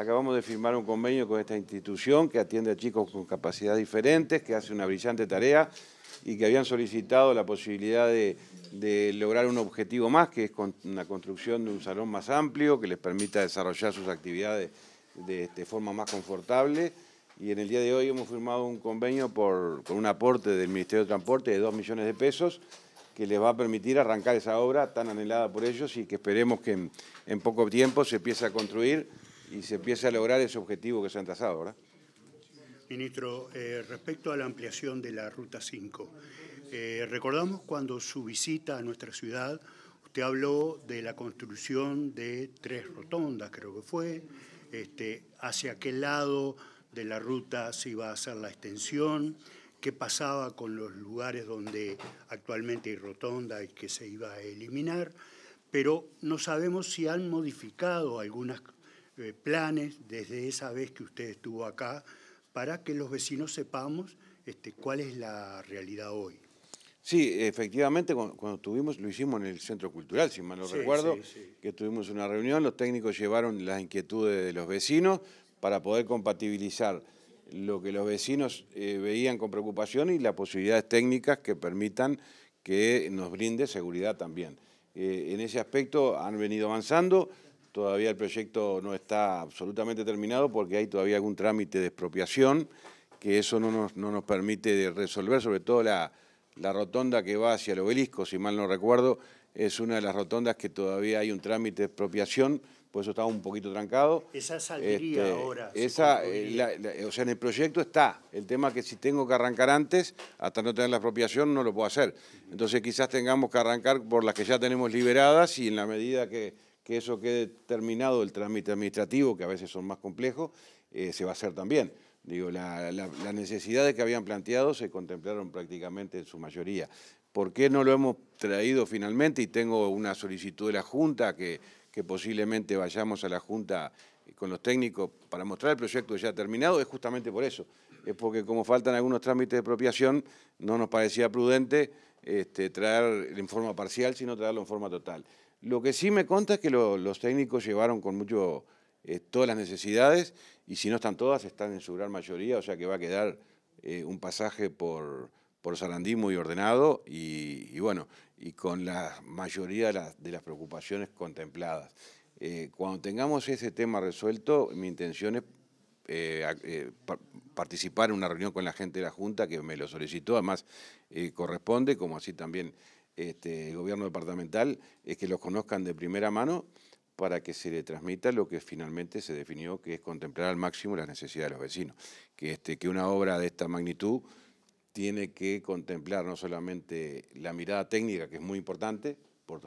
Acabamos de firmar un convenio con esta institución que atiende a chicos con capacidades diferentes, que hace una brillante tarea y que habían solicitado la posibilidad de, lograr un objetivo más, que es la construcción de un salón más amplio que les permita desarrollar sus actividades de, forma más confortable. Y en el día de hoy hemos firmado un convenio por, con un aporte del Ministerio de Transporte de 2 millones de pesos que les va a permitir arrancar esa obra tan anhelada por ellos y que esperemos que en poco tiempo se empiece a construir y se empieza a lograr ese objetivo que se han trazado, ¿verdad? Ministro, eh, respecto a la ampliación de la Ruta 5, eh, recordamos cuando su visita a nuestra ciudad, usted habló de la construcción de tres rotondas, creo que fue, este, hacia qué lado de la ruta se iba a hacer la extensión, qué pasaba con los lugares donde actualmente hay rotonda y que se iba a eliminar, pero no sabemos si han modificado algunas planes desde esa vez que usted estuvo acá para que los vecinos sepamos este, cuál es la realidad hoy. Sí, efectivamente, cuando, estuvimos, tuvimos, lo hicimos en el Centro Cultural, si mal no recuerdo, que tuvimos una reunión, los técnicos llevaron las inquietudes de los vecinos para poder compatibilizar lo que los vecinos eh, veían con preocupación y las posibilidades técnicas que permitan que nos brinde seguridad también. Eh, en ese aspecto han venido avanzando. Todavía el proyecto no está absolutamente terminado porque hay todavía algún trámite de expropiación que eso no nos, no nos permite resolver, sobre todo la, la rotonda que va hacia el obelisco, si mal no recuerdo, es una de las rotondas que todavía hay un trámite de expropiación, por eso estaba un poquito trancado. Esa saldría este, ahora. Esa, eh, o sea, en el proyecto está. El tema es que si tengo que arrancar antes, hasta no tener la expropiación, no lo puedo hacer. Entonces quizás tengamos que arrancar por las que ya tenemos liberadas y en la medida que que eso quede terminado, el trámite administrativo, que a veces son más complejos, eh, se va a hacer también. Digo, las necesidades que habían planteado se contemplaron prácticamente en su mayoría. ¿Por qué no lo hemos traído finalmente? Y tengo una solicitud de la Junta que, que posiblemente vayamos a la Junta con los técnicos para mostrar el proyecto ya terminado, es justamente por eso. Es porque como faltan algunos trámites de apropiación, no nos parecía prudente este, traer en forma parcial, sino traerlo en forma total. Lo que sí me conta es que los técnicos llevaron con mucho eh, todas las necesidades y si no están todas, están en su gran mayoría, o sea que va a quedar eh, un pasaje por, por Sarandí muy ordenado y, bueno, y con la mayoría de las, preocupaciones contempladas. Eh, cuando tengamos ese tema resuelto, mi intención es participar en una reunión con la gente de la Junta que me lo solicitó, además eh, corresponde, como así también este, el gobierno departamental, es que los conozcan de primera mano para que se le transmita lo que finalmente se definió, que es contemplar al máximo las necesidades de los vecinos. Que, este, que una obra de esta magnitud tiene que contemplar no solamente la mirada técnica, que es muy importante, por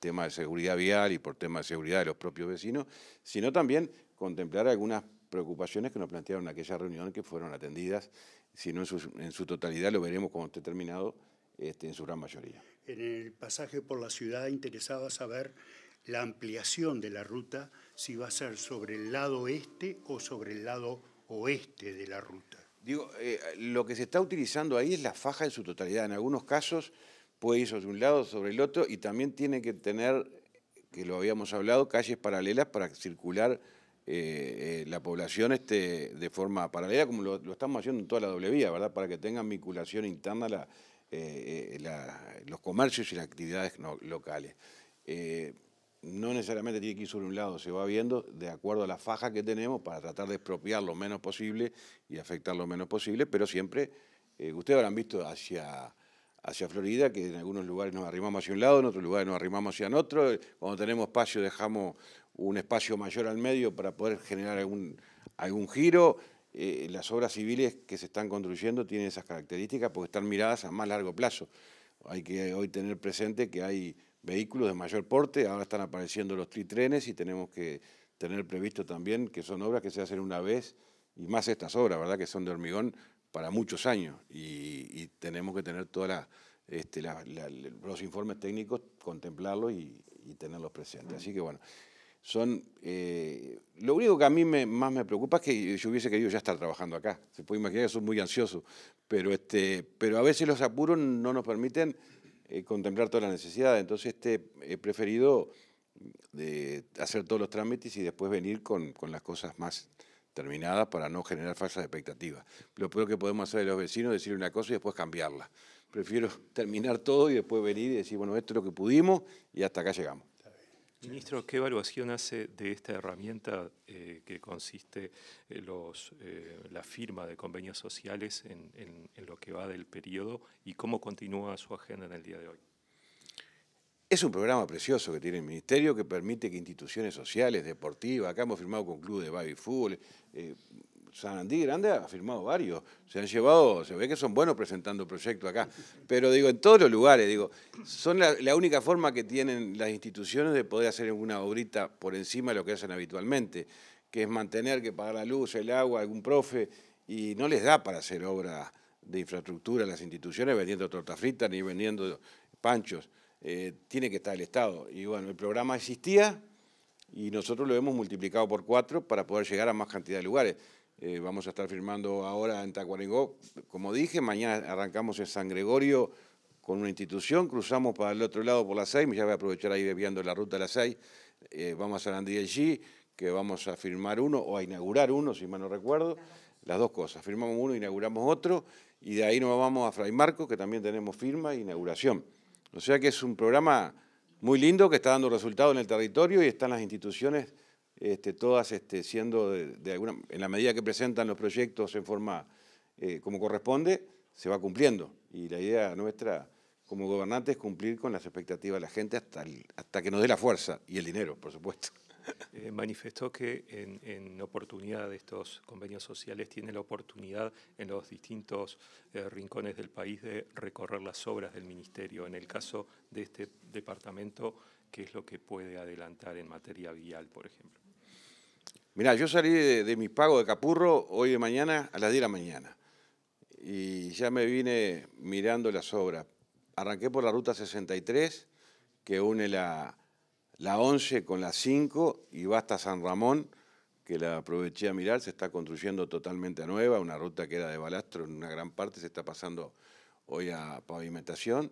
tema de seguridad vial y por tema de seguridad de los propios vecinos, sino también contemplar algunas preocupaciones que nos plantearon en aquella reunión que fueron atendidas, si no en su, totalidad, lo veremos cuando esté terminado, este, en su gran mayoría. En el pasaje por la ciudad interesaba saber la ampliación de la ruta, si va a ser sobre el lado este o sobre el lado oeste de la ruta. Digo, eh, lo que se está utilizando ahí es la faja en su totalidad. En algunos casos puede ir sobre un lado, sobre el otro, y también tiene que tener, que lo habíamos hablado, calles paralelas para circular eh, eh, la población este, de forma paralela, como lo, estamos haciendo en toda la doble vía, ¿verdad? Para que tengan vinculación interna la, eh, los comercios y las actividades locales. no necesariamente tiene que ir sobre un lado, se va viendo de acuerdo a la faja que tenemos para tratar de expropiar lo menos posible y afectar lo menos posible, pero siempre, ustedes habrán visto hacia hacia Florida, que en algunos lugares nos arrimamos hacia un lado, en otros lugares nos arrimamos hacia otro. Cuando tenemos espacio dejamos un espacio mayor al medio para poder generar algún, algún giro. Eh, las obras civiles que se están construyendo tienen esas características porque están miradas a más largo plazo. Hay que hoy tener presente que hay vehículos de mayor porte, ahora están apareciendo los tritrenes y tenemos que tener previsto también que son obras que se hacen una vez y más estas obras, ¿verdad? Que son de hormigón para muchos años y, tenemos que tener todos este, los informes técnicos, contemplarlos y, y tenerlos presentes. Así que bueno, son... Eh, lo único que a mí me, más me preocupa es que yo hubiese querido ya estar trabajando acá. Se puede imaginar que soy muy ansioso, pero, este, pero a veces los apuros no nos permiten eh, contemplar todas las necesidades. Entonces este, he preferido de eh, hacer todos los trámites y después venir con, con las cosas más terminadas para no generar falsas expectativas. Lo peor que podemos hacer de los vecinos decir una cosa y después cambiarla. Prefiero terminar todo y después venir y decir, bueno, esto es lo que pudimos y hasta acá llegamos. Ministro, ¿qué evaluación hace de esta herramienta eh, que consiste eh, eh, la firma de convenios sociales en, lo que va del periodo y cómo continúa su agenda en el día de hoy? Es un programa precioso que tiene el Ministerio que permite que instituciones sociales, deportivas, acá hemos firmado con clubes de baby fútbol, San Andí Grande ha firmado varios, se han llevado, se ve que son buenos presentando proyectos acá, pero digo, en todos los lugares, digo, son la, única forma que tienen las instituciones de poder hacer una obrita por encima de lo que hacen habitualmente, que es mantener, que pagar la luz, el agua, algún profe, y no les da para hacer obra de infraestructura las instituciones vendiendo tortas fritas ni vendiendo panchos, eh, tiene que estar el Estado. Y bueno, el programa existía y nosotros lo hemos multiplicado por cuatro para poder llegar a más cantidad de lugares. Eh, vamos a estar firmando ahora en Tacuarengó. Como dije, mañana arrancamos en San Gregorio con una institución, cruzamos para el otro lado por la 6, ya voy a aprovechar ahí desviando la ruta de la 6, eh, vamos a Sarandí allí, que vamos a firmar uno o a inaugurar uno, si mal no recuerdo, las dos cosas, firmamos uno, inauguramos otro, y de ahí nos vamos a Fray Marco, que también tenemos firma e inauguración. O sea que es un programa muy lindo que está dando resultado en el territorio y están las instituciones este, todas este, siendo de, alguna, en la medida que presentan los proyectos en forma eh, como corresponde, se va cumpliendo. Y la idea nuestra como gobernante es cumplir con las expectativas de la gente hasta, hasta que nos dé la fuerza y el dinero, por supuesto. Eh, manifestó que en, oportunidad de estos convenios sociales tiene la oportunidad en los distintos eh, rincones del país de recorrer las obras del ministerio. En el caso de este departamento, ¿qué es lo que puede adelantar en materia vial, por ejemplo? Mirá, yo salí de, mis pagos de Capurro hoy de mañana a las 10 de la mañana y ya me vine mirando las obras. Arranqué por la ruta 63 que une la, la 11 con la 5 y va hasta San Ramón, que la aproveché a mirar, se está construyendo totalmente nueva, una ruta que era de balastro en una gran parte, se está pasando hoy a pavimentación.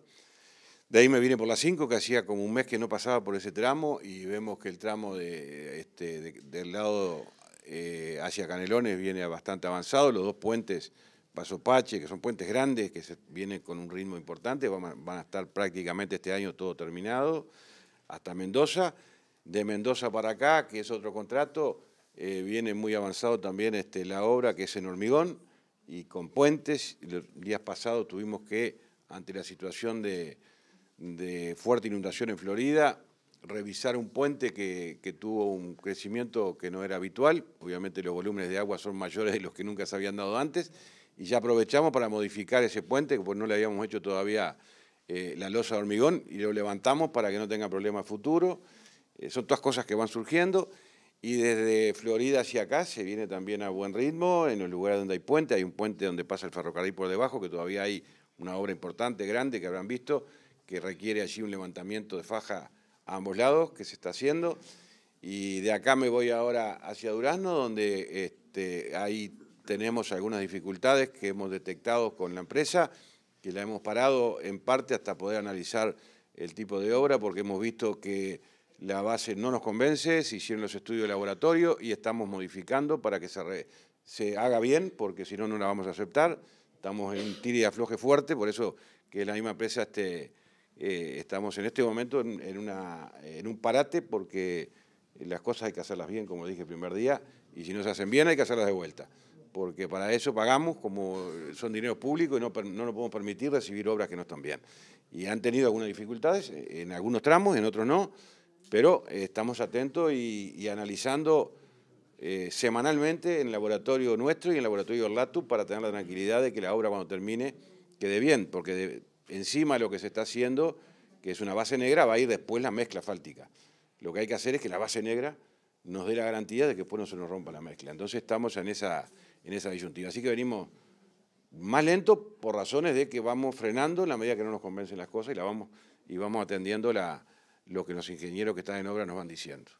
De ahí me vine por la 5, que hacía como un mes que no pasaba por ese tramo y vemos que el tramo este, del lado eh, hacia Canelones viene bastante avanzado, los dos puentes Pasopache, que son puentes grandes, que vienen con un ritmo importante, van a, estar prácticamente este año todo terminado, hasta Mendoza. De Mendoza para acá, que es otro contrato, eh, viene muy avanzado también este, la obra, que es en hormigón y con puentes. Los días pasados tuvimos que, ante la situación de de fuerte inundación en Florida, revisar un puente que, tuvo un crecimiento que no era habitual. Obviamente los volúmenes de agua son mayores de los que nunca se habían dado antes. Y ya aprovechamos para modificar ese puente, porque pues no le habíamos hecho todavía eh, la losa de hormigón, y lo levantamos para que no tenga problemas futuro. Eh, son todas cosas que van surgiendo. Y desde Florida hacia acá se viene también a buen ritmo, en los lugares donde hay puente. Hay un puente donde pasa el ferrocarril por debajo, que todavía hay una obra importante, grande, que habrán visto que requiere allí un levantamiento de faja a ambos lados, que se está haciendo. Y de acá me voy ahora hacia Durazno, donde este, ahí tenemos algunas dificultades que hemos detectado con la empresa, que la hemos parado en parte hasta poder analizar el tipo de obra, porque hemos visto que la base no nos convence, se hicieron los estudios de laboratorio y estamos modificando para que se, se haga bien, porque si no, no la vamos a aceptar. Estamos en un tira y afloje fuerte, por eso que la misma empresa esté eh, estamos en este momento en, un parate porque las cosas hay que hacerlas bien, como dije el primer día, y si no se hacen bien hay que hacerlas de vuelta, porque para eso pagamos, como son dinero públicos y no, nos podemos permitir recibir obras que no están bien. Y han tenido algunas dificultades, eh, en algunos tramos, en otros no, pero estamos atentos y, analizando eh, semanalmente en el laboratorio nuestro y en el laboratorio Orlatu para tener la tranquilidad de que la obra cuando termine quede bien, porque encima lo que se está haciendo, que es una base negra, va a ir después la mezcla fáltica. Lo que hay que hacer es que la base negra nos dé la garantía de que después no se nos rompa la mezcla. Entonces estamos en esa, en esa disyuntiva. Así que venimos más lento por razones de que vamos frenando en la medida que no nos convencen las cosas y, la vamos, y vamos atendiendo lo que los ingenieros que están en obra nos van diciendo.